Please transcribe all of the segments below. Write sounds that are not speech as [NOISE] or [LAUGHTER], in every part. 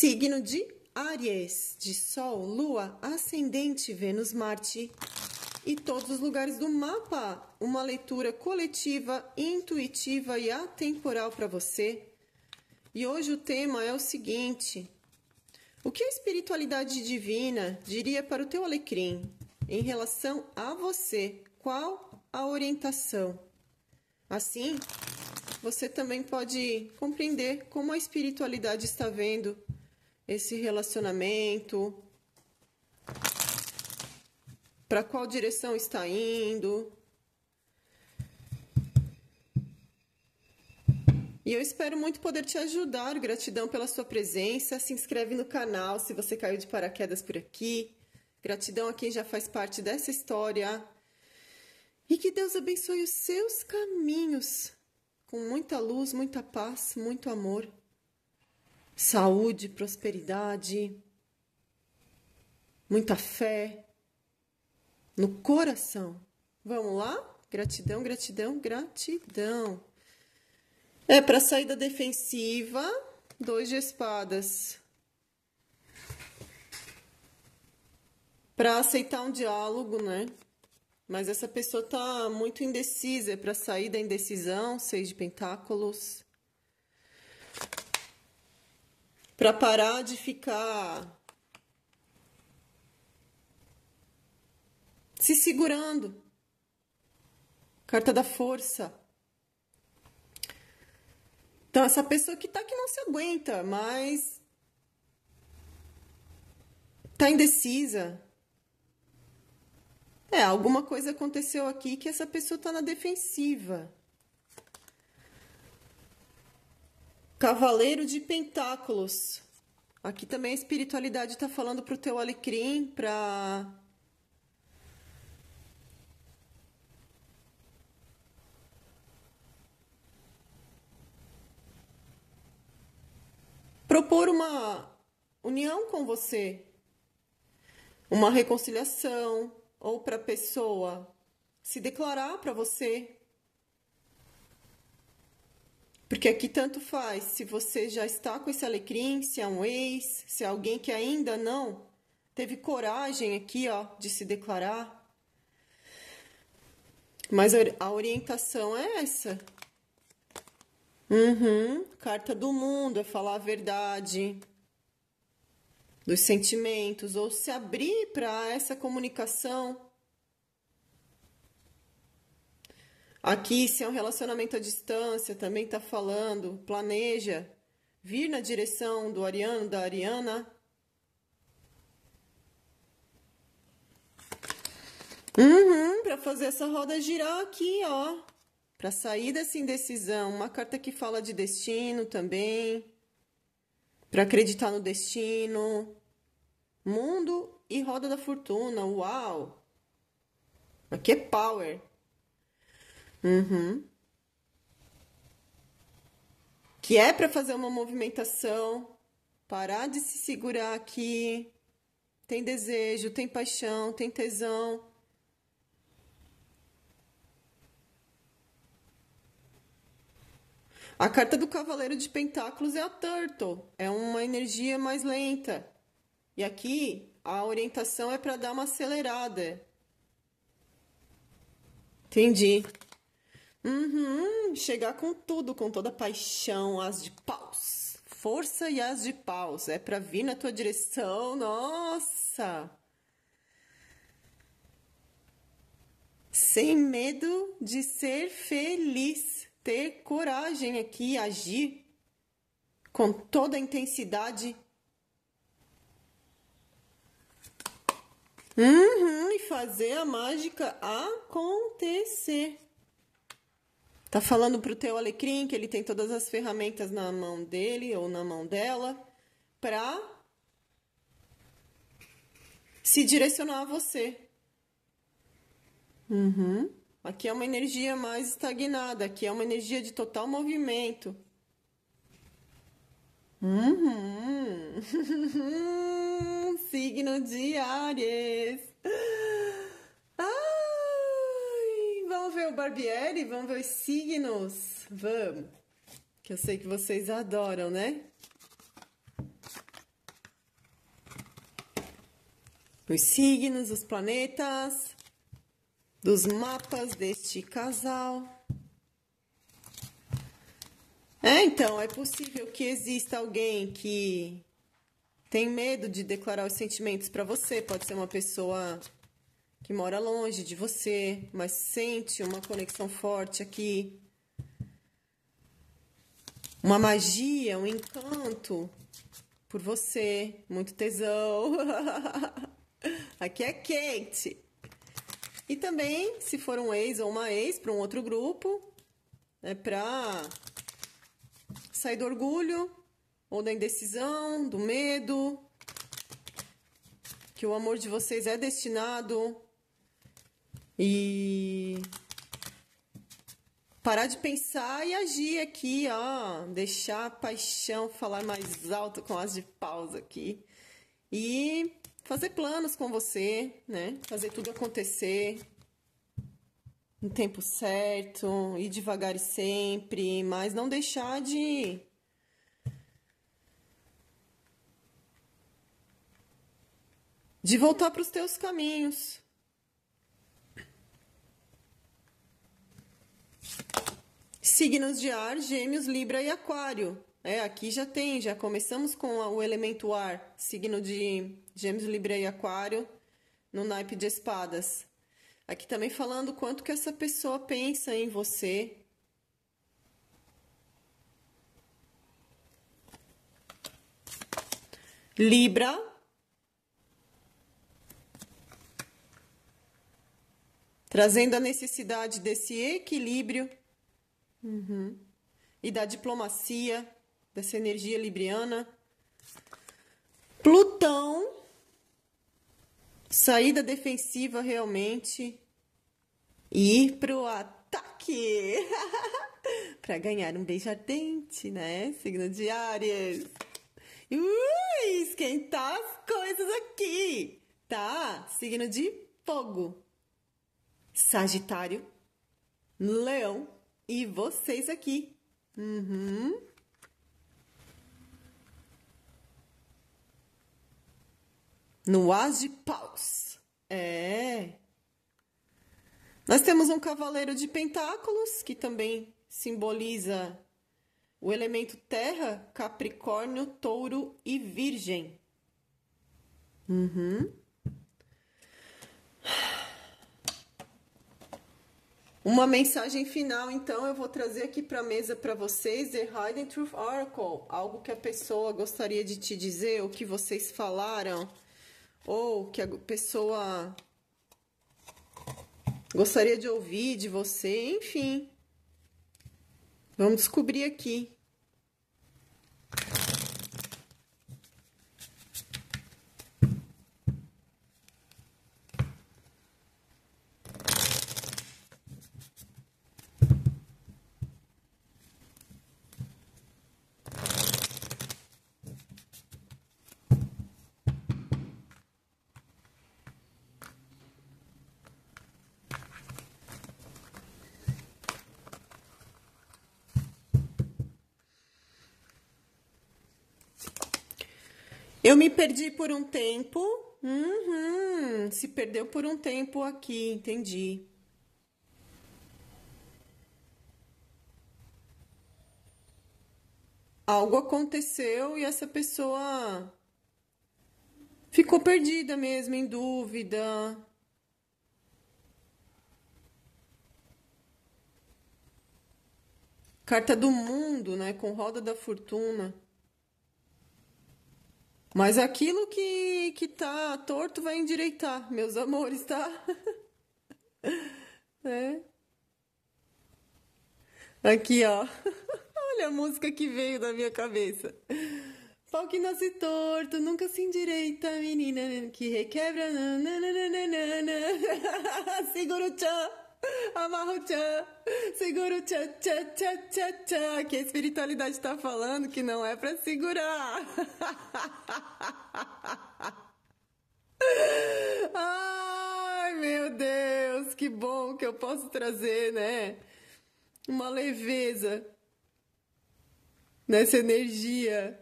Signo de Aries, de Sol, Lua, Ascendente, Vênus, Marte e todos os lugares do mapa. Uma leitura coletiva, intuitiva e atemporal para você. E hoje o tema é o seguinte: O que a espiritualidade divina diria para o teu alecrim em relação a você? Qual a orientação? Assim, você também pode compreender como a espiritualidade está vendo esse relacionamento, para qual direção está indo. E eu espero muito poder te ajudar. Gratidão pela sua presença. Se inscreve no canal se você caiu de paraquedas por aqui. Gratidão a quem já faz parte dessa história. E que Deus abençoe os seus caminhos com muita luz, muita paz, muito amor saúde, prosperidade, muita fé no coração. Vamos lá? Gratidão, gratidão, gratidão. É para sair da defensiva, dois de espadas. Para aceitar um diálogo, né? Mas essa pessoa tá muito indecisa, é para sair da indecisão, seis de pentáculos para parar de ficar se segurando. Carta da força. Então, essa pessoa que tá que não se aguenta, mas tá indecisa. É, alguma coisa aconteceu aqui que essa pessoa tá na defensiva. Cavaleiro de Pentáculos. Aqui também a espiritualidade está falando para o teu alecrim, para propor uma união com você, uma reconciliação, ou para a pessoa se declarar para você, porque aqui tanto faz se você já está com esse alecrim, se é um ex, se é alguém que ainda não teve coragem aqui, ó, de se declarar. Mas a orientação é essa. Uhum, carta do mundo é falar a verdade dos sentimentos ou se abrir para essa comunicação Aqui, se é um relacionamento à distância, também está falando, planeja vir na direção do Ariano, da Ariana. Uhum, para fazer essa roda girar aqui, ó. Para sair dessa indecisão. Uma carta que fala de destino também. Para acreditar no destino. Mundo e roda da fortuna. Uau! Aqui é power. Uhum. Que é para fazer uma movimentação, parar de se segurar aqui. Tem desejo, tem paixão, tem tesão. A carta do Cavaleiro de Pentáculos é a Turtle, é uma energia mais lenta. E aqui a orientação é para dar uma acelerada. Entendi. Uhum, chegar com tudo, com toda paixão, as de paus. Força e as de paus. É para vir na tua direção, nossa! Sem medo de ser feliz. Ter coragem aqui, agir com toda a intensidade. Uhum, e fazer a mágica acontecer. Tá falando para o teu alecrim que ele tem todas as ferramentas na mão dele ou na mão dela para se direcionar a você. Uhum. Aqui é uma energia mais estagnada, aqui é uma energia de total movimento. Uhum. [LAUGHS] Signo de Aries. o Barbieri? Vamos ver os signos? Vamos. Que eu sei que vocês adoram, né? Os signos, os planetas, dos mapas deste casal. É, então, é possível que exista alguém que tem medo de declarar os sentimentos para você. Pode ser uma pessoa que mora longe de você, mas sente uma conexão forte aqui. Uma magia, um encanto por você, muito tesão. [LAUGHS] aqui é quente. E também, se for um ex ou uma ex para um outro grupo, é né, para sair do orgulho ou da indecisão, do medo, que o amor de vocês é destinado e parar de pensar e agir aqui, ó, deixar a paixão falar mais alto com as de pausa aqui. E fazer planos com você, né? Fazer tudo acontecer no tempo certo, ir devagar e sempre, mas não deixar de de voltar para os teus caminhos. Signos de ar, gêmeos, libra e aquário. É, aqui já tem, já começamos com o elemento ar, signo de gêmeos, libra e aquário, no naipe de espadas. Aqui também falando quanto que essa pessoa pensa em você, Libra. Trazendo a necessidade desse equilíbrio Uhum. E da diplomacia, dessa energia libriana. Plutão, saída defensiva realmente e ir pro ataque [LAUGHS] para ganhar um beijo ardente, né? Signo de Áries. Ui, esquentar as coisas aqui, tá? Signo de fogo. Sagitário, Leão e vocês aqui. Uhum. No as de paus. É. Nós temos um cavaleiro de pentáculos, que também simboliza o elemento terra, capricórnio, touro e virgem. Uhum. Uma mensagem final, então, eu vou trazer aqui para a mesa para vocês The Hidden Truth Oracle, algo que a pessoa gostaria de te dizer, o que vocês falaram, ou que a pessoa gostaria de ouvir de você, enfim. Vamos descobrir aqui. Eu me perdi por um tempo. Uhum, se perdeu por um tempo aqui, entendi. Algo aconteceu e essa pessoa ficou perdida mesmo, em dúvida. Carta do mundo, né? Com roda da fortuna. Mas é aquilo que, que tá torto vai endireitar, meus amores, tá? né? [LAUGHS] Aqui, ó. [LAUGHS] Olha a música que veio da minha cabeça. Pau que nasce torto, nunca se endireita, menina que requebra. [LAUGHS] Segura o tchau Amarra o tchan, segura o tchan, tchan, tchan, tchan, tchan, que a espiritualidade está falando que não é para segurar. [LAUGHS] Ai, meu Deus, que bom que eu posso trazer, né? Uma leveza nessa energia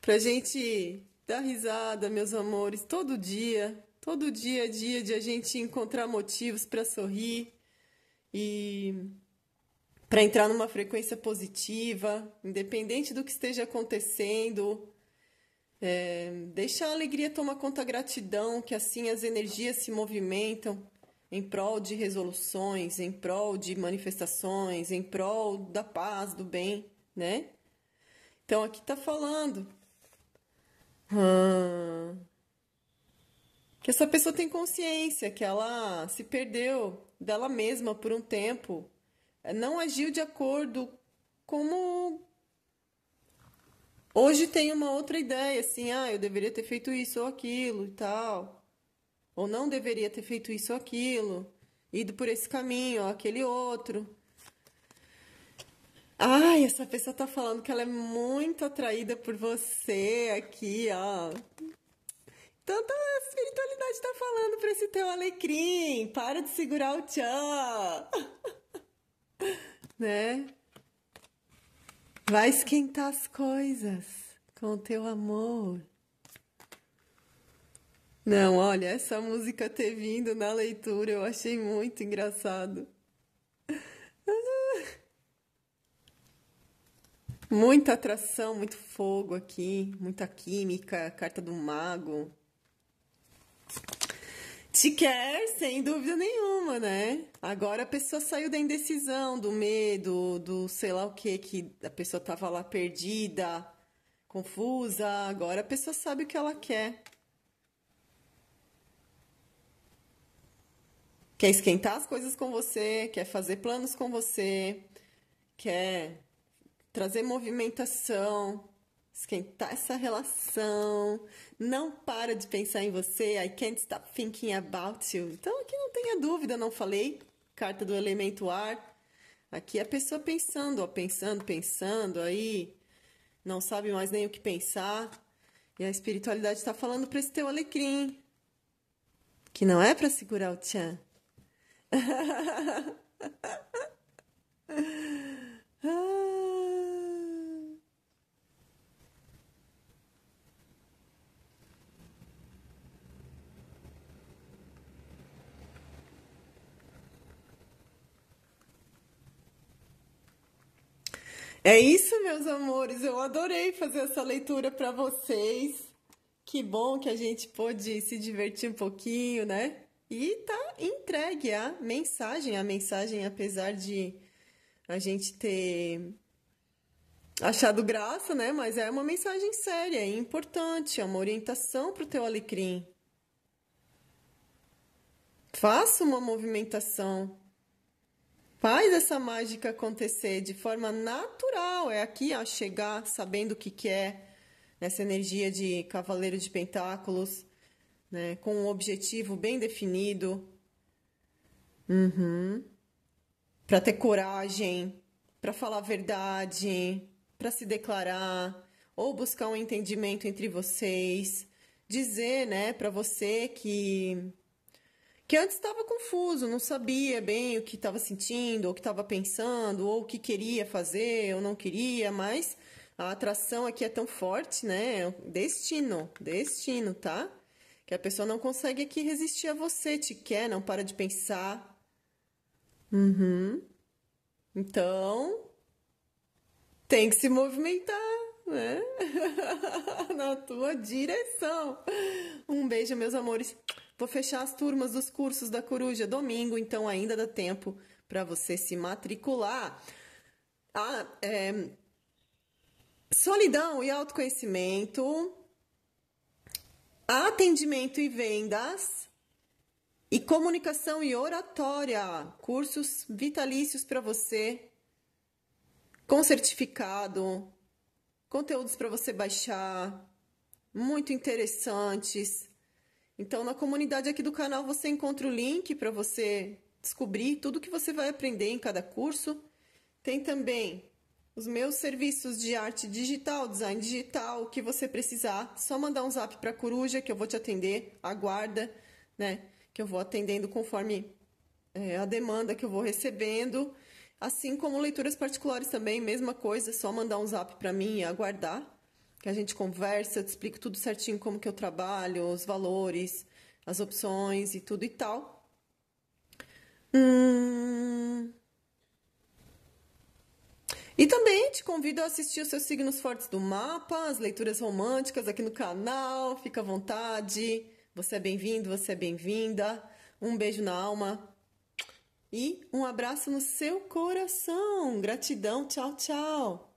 pra gente dar risada, meus amores, todo dia, todo dia a é dia de a gente encontrar motivos para sorrir e para entrar numa frequência positiva, independente do que esteja acontecendo. É, deixar a alegria tomar conta da gratidão, que assim as energias se movimentam em prol de resoluções, em prol de manifestações, em prol da paz, do bem, né? Então aqui tá falando. Hum que essa pessoa tem consciência que ela se perdeu dela mesma por um tempo, eh, não agiu de acordo como hoje tem uma outra ideia, assim, ah, eu deveria ter feito isso ou aquilo e tal, ou não deveria ter feito isso ou aquilo, ido por esse caminho ou aquele outro. Ai, essa pessoa tá falando que ela é muito atraída por você aqui, ó. Tanta espiritualidade tá falando pra esse teu alecrim. Para de segurar o tchan. [LAUGHS] né? Vai esquentar as coisas com o teu amor. Não, olha, essa música ter vindo na leitura eu achei muito engraçado. [LAUGHS] Muita atração, muito fogo aqui, muita química, carta do mago te quer, sem dúvida nenhuma, né? Agora a pessoa saiu da indecisão, do medo, do sei lá o que, que a pessoa tava lá perdida, confusa. Agora a pessoa sabe o que ela quer. Quer esquentar as coisas com você, quer fazer planos com você, quer trazer movimentação, esquentar essa relação. Não para de pensar em você. I can't stop thinking about you. Então aqui não tenha dúvida, não falei. Carta do elemento ar. Aqui é a pessoa pensando, ó, pensando, pensando aí. Não sabe mais nem o que pensar. E a espiritualidade está falando para esse teu alecrim. Que não é para segurar o tchan. [LAUGHS] ah. É isso, meus amores. Eu adorei fazer essa leitura para vocês. Que bom que a gente pôde se divertir um pouquinho, né? E tá entregue a mensagem. A mensagem, apesar de a gente ter achado graça, né? Mas é uma mensagem séria e é importante, é uma orientação para o teu alecrim. Faça uma movimentação faz essa mágica acontecer de forma natural. É aqui a chegar sabendo o que quer, é, nessa né, energia de cavaleiro de pentáculos, né, com um objetivo bem definido. Uhum. Para ter coragem, para falar a verdade, para se declarar ou buscar um entendimento entre vocês, dizer, né, para você que que antes estava confuso, não sabia bem o que estava sentindo, ou o que estava pensando, ou o que queria fazer, ou não queria, mas a atração aqui é tão forte, né? Destino, destino, tá? Que a pessoa não consegue aqui resistir a você, te quer, não para de pensar. Uhum. Então, tem que se movimentar, né? [LAUGHS] Na tua direção. Um beijo, meus amores. Vou fechar as turmas dos cursos da Coruja domingo, então ainda dá tempo para você se matricular. Ah, é... Solidão e autoconhecimento, atendimento e vendas e comunicação e oratória, cursos vitalícios para você com certificado, conteúdos para você baixar, muito interessantes. Então, na comunidade aqui do canal você encontra o link para você descobrir tudo que você vai aprender em cada curso. Tem também os meus serviços de arte digital, design digital, o que você precisar. Só mandar um zap para a Coruja que eu vou te atender. Aguarda, né? Que eu vou atendendo conforme é, a demanda que eu vou recebendo. Assim como leituras particulares também, mesma coisa, só mandar um zap para mim e aguardar que a gente conversa, te explico tudo certinho como que eu trabalho, os valores, as opções e tudo e tal. Hum... E também te convido a assistir os seus signos fortes do mapa, as leituras românticas aqui no canal. Fica à vontade. Você é bem-vindo, você é bem-vinda. Um beijo na alma e um abraço no seu coração. Gratidão. Tchau, tchau.